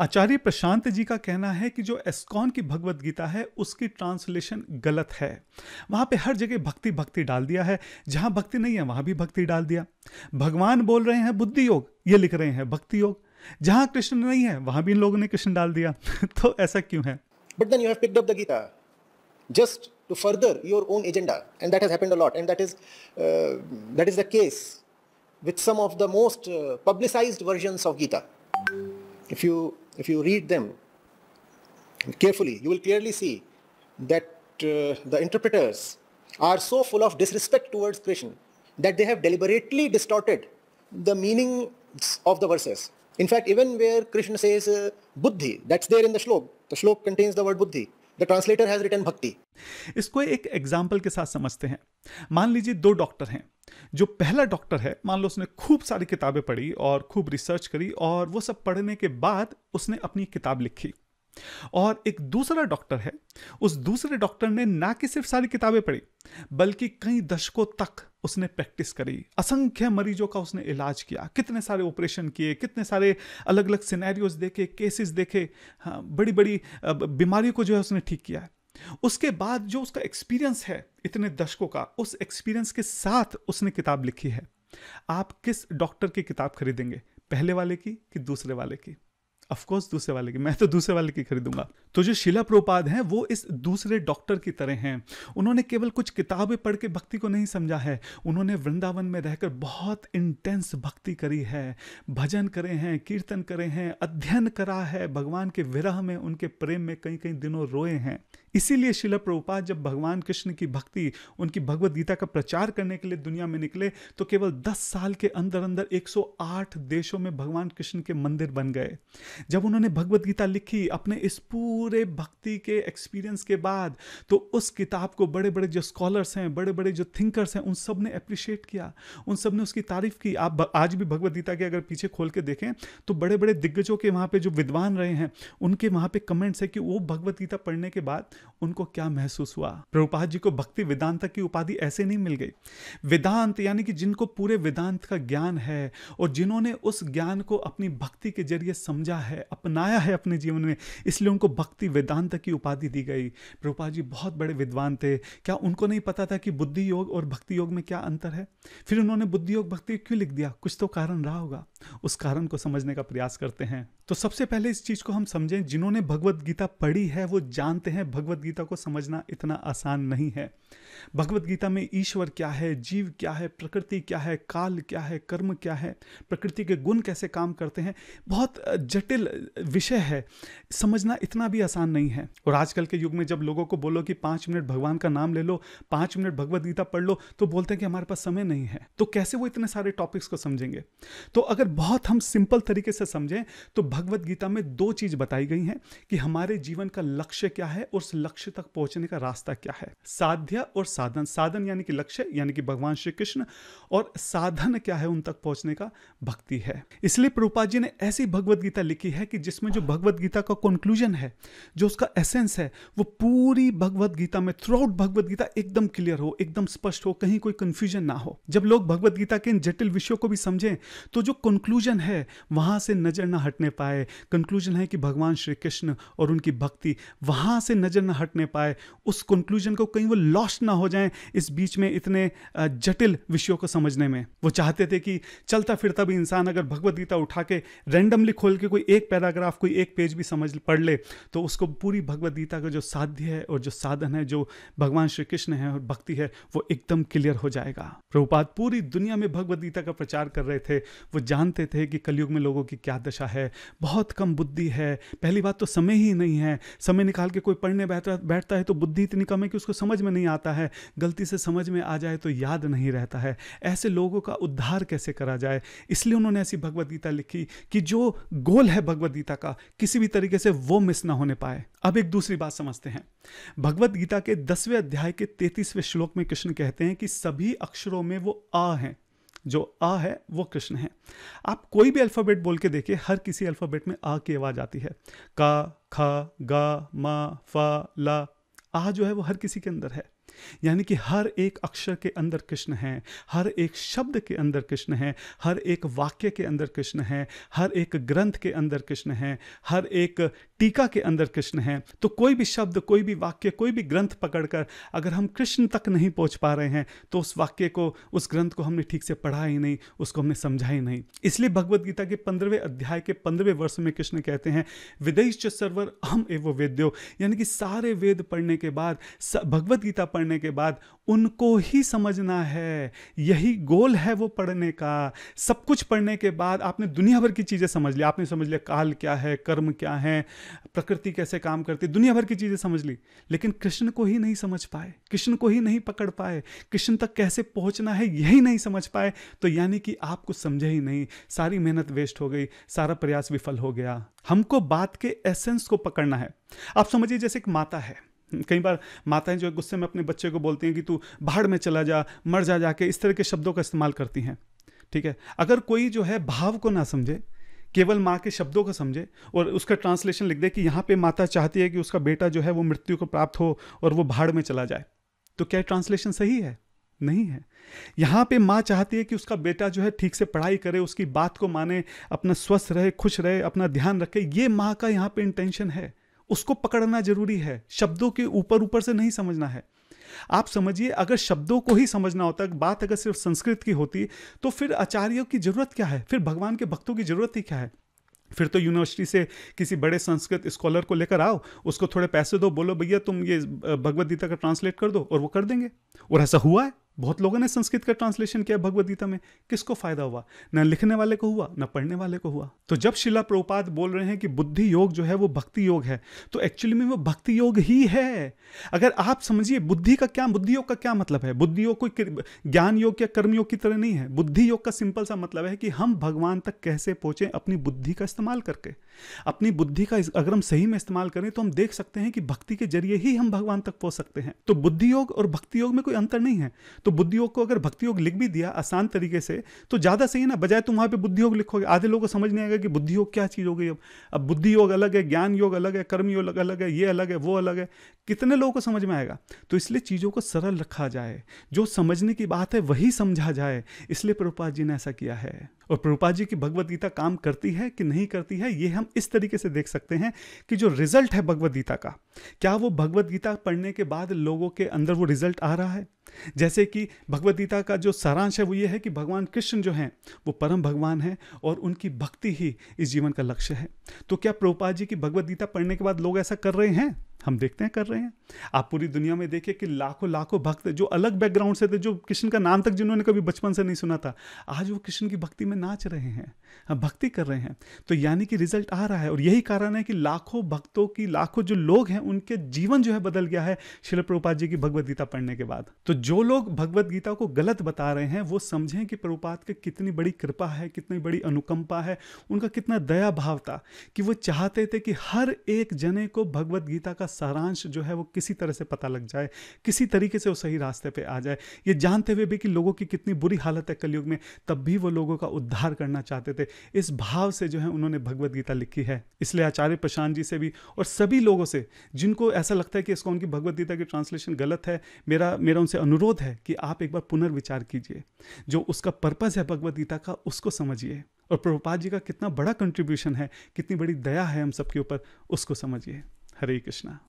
आचार्य प्रशांत जी का कहना है कि जो एस्कॉन की भगवत गीता है उसकी ट्रांसलेशन गलत है वहां पे हर जगह भक्ति भक्ति डाल दिया है जहां भक्ति नहीं है वहां भी भक्ति डाल दिया भगवान बोल रहे हैं बुद्धि योग ये लिख रहे हैं भक्ति योग जहां कृष्ण नहीं है वहां भी इन लोगों ने कृष्ण डाल दिया तो ऐसा क्यों है but then you have picked up the Gita just to further your own agenda and that has happened a lot and that is that is the case with some of the most publicised versions of Gita If you if you read them carefully, you will clearly see that uh, the interpreters are so full of disrespect towards Krishna that they have deliberately distorted the meaning of the verses. In fact, even where Krishna says uh, buddhi, that's there in the shlok. The shlok contains the word buddhi. The translator has written bhakti इसको एक example के साथ समझते हैं मान लीजिए दो doctor हैं जो पहला डॉक्टर है मान लो उसने खूब सारी किताबें पढ़ी और खूब रिसर्च करी और वो सब पढ़ने के बाद उसने अपनी किताब लिखी और एक दूसरा डॉक्टर है उस दूसरे डॉक्टर ने ना कि सिर्फ सारी किताबें पढ़ी बल्कि कई दशकों तक उसने प्रैक्टिस करी असंख्य मरीजों का उसने इलाज किया कितने सारे ऑपरेशन किए कितने सारे अलग अलग सिनेरियोज देखे केसेस देखे हाँ, बड़ी बड़ी बीमारियों को जो है उसने ठीक किया है उसके बाद जो उसका एक्सपीरियंस है इतने दशकों का उस एक्सपीरियंस के साथ उसने किताब लिखी है आप किस डॉक्टर की किताब खरीदेंगे पहले वाले की कि दूसरे वाले की ऑफकोर्स दूसरे वाले की मैं तो दूसरे वाले की खरीदूंगा तो जो शिला प्रोपाद हैं वो इस दूसरे डॉक्टर की तरह हैं उन्होंने केवल कुछ किताबें पढ़ के भक्ति को नहीं समझा है उन्होंने वृंदावन में रहकर बहुत इंटेंस भक्ति करी है भजन करे हैं कीर्तन करे हैं अध्ययन करा है भगवान के विरह में उनके प्रेम में कई कई दिनों रोए हैं इसीलिए शिला प्रभुपाद जब भगवान कृष्ण की भक्ति उनकी भगवत गीता का प्रचार करने के लिए दुनिया में निकले तो केवल 10 साल के अंदर अंदर 108 देशों में भगवान कृष्ण के मंदिर बन गए जब उन्होंने भगवदगीता गीता लिखी अपने इस पूरे पूरे भक्ति के एक्सपीरियंस के बाद तो उस किताब को बड़े बड़े जो स्कॉलर्स हैं बड़े बड़े जो थिंकर्स हैं उन सब ने अप्रिशिएट किया उन सब ने उसकी तारीफ की आप आज भी भगवदगीता के अगर पीछे खोल के देखें तो बड़े बड़े दिग्गजों के वहाँ पर जो विद्वान रहे हैं उनके वहाँ पर कमेंट्स है कि वो भगवदगीता पढ़ने के बाद उनको क्या महसूस हुआ प्रभुपाद जी को भक्ति वेदांत की उपाधि ऐसे नहीं मिल गई वेदांत यानी कि जिनको पूरे वेदांत का ज्ञान है और जिन्होंने उस ज्ञान को अपनी भक्ति के जरिए समझा है अपनाया है अपने जीवन में इसलिए उनको भक्ति भक्ति वेदांत की उपाधि दी गई प्रभुपा जी बहुत बड़े विद्वान थे क्या उनको नहीं पता था कि बुद्धि योग और भक्ति योग में क्या अंतर है फिर उन्होंने बुद्धि योग भक्ति क्यों लिख दिया कुछ तो कारण रहा होगा उस कारण को समझने का प्रयास करते हैं तो सबसे पहले इस चीज को हम समझें जिन्होंने भगवत गीता पढ़ी है वो जानते हैं भगवत गीता को समझना इतना आसान नहीं है भगवत गीता में ईश्वर क्या है जीव क्या है प्रकृति क्या है काल क्या है कर्म क्या है प्रकृति के गुण कैसे काम करते हैं बहुत जटिल विषय है समझना इतना भी आसान नहीं है और आजकल के युग में जब लोगों को बोलो कि पांच मिनट भगवान का नाम ले लो पांच मिनट भगवत गीता पढ़ लो तो बोलते हैं कि हमारे पास समय नहीं है तो कैसे वो इतने सारे टॉपिक्स को समझेंगे तो अगर बहुत हम सिंपल तरीके से समझें तो भगवत गीता में दो चीज़ बताई गई हैं कि हमारे जीवन का लक्ष्य क्या है और उस लक्ष्य तक पहुंचने का रास्ता क्या है साध्य और साधन साधन यानी कि लक्ष्य यानी कि भगवान श्री कृष्ण और साधन क्या है उन तक पहुंचने का भक्ति है इसलिए प्रभुपा जी ने ऐसी भगवत गीता लिखी है कि जिसमें जो भगवत गीता का कंक्लूजन है जो उसका एसेंस है वो पूरी भगवत गीता में थ्रू आउट भगवत गीता एकदम क्लियर हो एकदम स्पष्ट हो कहीं कोई कंफ्यूजन ना हो जब लोग भगवत गीता के इन जटिल विषयों को भी समझें तो जो कंक्लूजन है वहाँ से नज़र ना हटने पाए कंक्लूजन है कि भगवान श्री कृष्ण और उनकी भक्ति वहाँ से नज़र ना हटने पाए उस कंक्लूजन को कहीं वो लॉस्ट ना हो जाए इस बीच में इतने जटिल विषयों को समझने में वो चाहते थे कि चलता फिरता भी इंसान अगर भगवदगीता उठा के रेंडमली खोल के कोई एक पैराग्राफ कोई एक पेज भी समझ पढ़ ले तो उसको पूरी भगवदगीता का जो साध्य है और जो साधन है जो भगवान श्री कृष्ण है और भक्ति है वो एकदम क्लियर हो जाएगा प्रभुपाद पूरी दुनिया में भगवदगीता का प्रचार कर रहे थे वो जान जानते थे कि कलयुग में लोगों की क्या दशा है बहुत कम बुद्धि है पहली बात तो समय ही नहीं है समय निकाल के कोई पढ़ने बैठता है तो बुद्धि इतनी कम है कि उसको समझ में नहीं आता है गलती से समझ में आ जाए तो याद नहीं रहता है ऐसे लोगों का उद्धार कैसे करा जाए इसलिए उन्होंने ऐसी भगवदगीता लिखी कि जो गोल है भगवदगीता का किसी भी तरीके से वो मिस ना होने पाए अब एक दूसरी बात समझते हैं भगवदगीता गीता के दसवें अध्याय के तैतीसवें श्लोक में कृष्ण कहते हैं कि सभी अक्षरों में वो आ हैं जो आ है वो कृष्ण है आप कोई भी अल्फ़ाबेट बोल के देखिए हर किसी अल्फ़ाबेट में आ की आवाज़ आती है का खा गा मा फा ला आ जो है वो हर किसी के अंदर है यानी कि हर एक अक्षर के अंदर कृष्ण है हर एक शब्द के अंदर कृष्ण है हर एक वाक्य के अंदर कृष्ण है हर एक ग्रंथ के अंदर कृष्ण है हर एक टीका के अंदर कृष्ण है तो कोई भी शब्द कोई भी वाक्य कोई भी ग्रंथ पकड़कर अगर हम कृष्ण तक नहीं पहुंच पा रहे हैं तो उस वाक्य को उस ग्रंथ को हमने ठीक से पढ़ा ही नहीं उसको हमने समझा ही नहीं इसलिए भगवदगीता के पंद्रहवें अध्याय के पंद्रहवें वर्ष में कृष्ण कहते हैं विदेश सर्वर अहम एवं वेद्यो यानी कि सारे वेद पढ़ने के बाद भगवदगीता पढ़ने पढ़ने के बाद उनको ही समझना है यही गोल है वो पढ़ने का सब कुछ पढ़ने के बाद आपने दुनिया भर की चीज़ें समझ ली आपने समझ लिया काल क्या है कर्म क्या है प्रकृति कैसे काम करती दुनिया भर की चीज़ें समझ ली लेकिन कृष्ण को ही नहीं समझ पाए कृष्ण को ही नहीं पकड़ पाए कृष्ण तक कैसे पहुंचना है यही नहीं समझ पाए तो यानी कि आप कुछ समझे ही नहीं सारी मेहनत वेस्ट हो गई सारा प्रयास विफल हो गया हमको बात के एसेंस को पकड़ना है आप समझिए जैसे एक माता है कई बार माताएं जो है गुस्से में अपने बच्चे को बोलती हैं कि तू बाढ़ में चला जा मर जा जाके इस तरह के शब्दों का इस्तेमाल करती हैं ठीक है अगर कोई जो है भाव को ना समझे केवल माँ के शब्दों को समझे और उसका ट्रांसलेशन लिख दे कि यहाँ पे माता चाहती है कि उसका बेटा जो है वो मृत्यु को प्राप्त हो और वो भाड़ में चला जाए तो क्या ट्रांसलेशन सही है नहीं है यहाँ पे माँ चाहती है कि उसका बेटा जो है ठीक से पढ़ाई करे उसकी बात को माने अपना स्वस्थ रहे खुश रहे अपना ध्यान रखे ये माँ का यहाँ पे इंटेंशन है उसको पकड़ना जरूरी है शब्दों के ऊपर ऊपर से नहीं समझना है आप समझिए अगर शब्दों को ही समझना होता बात अगर सिर्फ संस्कृत की होती तो फिर आचार्यों की जरूरत क्या है फिर भगवान के भक्तों की जरूरत ही क्या है फिर तो यूनिवर्सिटी से किसी बड़े संस्कृत स्कॉलर को लेकर आओ उसको थोड़े पैसे दो बोलो भैया तुम ये भगवदगीता गीता का ट्रांसलेट कर दो और वो कर देंगे और ऐसा हुआ है बहुत लोगों ने संस्कृत का ट्रांसलेशन किया भगवदगीता में किसको फायदा हुआ न लिखने वाले को हुआ न पढ़ने वाले को हुआ तो जब शिला प्रोपात बोल रहे हैं कि बुद्धि योग जो है वो भक्ति योग है तो एक्चुअली में वो भक्ति योग ही है अगर आप समझिए बुद्धि का क्या बुद्धि योग का क्या मतलब है बुद्धि योग कोई ज्ञान योग या कर्म योग की तरह नहीं है बुद्धि योग का सिंपल सा मतलब है कि हम भगवान तक कैसे पहुंचे अपनी बुद्धि का इस्तेमाल करके अपनी बुद्धि का अगर हम सही में इस्तेमाल करें तो हम देख सकते हैं कि भक्ति के जरिए ही हम भगवान तक पहुंच सकते हैं तो बुद्धि योग और भक्ति योग में कोई अंतर नहीं है तो बुद्धि योग को अगर भक्ति योग लिख भी दिया आसान तरीके से तो ज़्यादा सही है ना बजाय तुम वहाँ पे बुद्धि योग लिखोगे आधे लोगों को समझ नहीं आएगा कि बुद्धि योग क्या चीज़ हो गई अब अब बुद्धि योग अलग है ज्ञान योग अलग है कर्म योग अलग है ये अलग है वो अलग है कितने लोगों को समझ में आएगा तो इसलिए चीज़ों को सरल रखा जाए जो समझने की बात है वही समझा जाए इसलिए प्रभुपाद जी ने ऐसा किया है और प्रभुपाद जी की भगवदगीता गीता काम करती है कि नहीं करती है ये हम इस तरीके से देख सकते हैं कि जो रिजल्ट है भगवदगीता गीता का क्या वो भगवदगीता गीता पढ़ने के बाद लोगों के अंदर वो रिजल्ट आ रहा है जैसे कि भगवदगीता गीता का जो सारांश है वो ये है कि भगवान कृष्ण जो हैं वो परम भगवान हैं और उनकी भक्ति ही इस जीवन का लक्ष्य है तो क्या प्रोपा जी की भगवदगीता पढ़ने के बाद लोग ऐसा कर रहे हैं हम देखते हैं कर रहे हैं आप पूरी दुनिया में देखें कि लाखों लाखों भक्त जो अलग बैकग्राउंड से थे जो कृष्ण का नाम तक जिन्होंने कभी बचपन से नहीं सुना था आज वो कृष्ण की भक्ति में नाच रहे हैं हाँ, भक्ति कर रहे हैं तो यानी कि रिजल्ट आ रहा है और यही कारण है कि लाखों भक्तों की लाखों जो लोग हैं उनके जीवन जो है बदल गया है शिल प्रभुपाद जी की भगवदगीता पढ़ने के बाद तो जो लोग भगवदगीता को गलत बता रहे हैं वो समझें कि प्रभुपात की कितनी बड़ी कृपा है कितनी बड़ी अनुकंपा है उनका कितना दया भाव था कि वो चाहते थे कि हर एक जने को भगवदगीता का सारांश जो है वो किसी तरह से पता लग जाए किसी तरीके से वो सही रास्ते पे आ जाए ये जानते हुए भी कि लोगों की कितनी बुरी हालत है कलयुग में तब भी वो लोगों का उद्धार करना चाहते थे इस भाव से जो है उन्होंने भगवदगीता गीता लिखी है इसलिए आचार्य प्रशांत जी से भी और सभी लोगों से जिनको ऐसा लगता है कि इसको उनकी भगवदगीता की ट्रांसलेशन गलत है मेरा मेरा उनसे अनुरोध है कि आप एक बार पुनर्विचार कीजिए जो उसका पर्पज़ है भगवदगीता का उसको समझिए और प्रभुपाद जी का कितना बड़ा कंट्रीब्यूशन है कितनी बड़ी दया है हम सबके ऊपर उसको समझिए हरे कृष्णा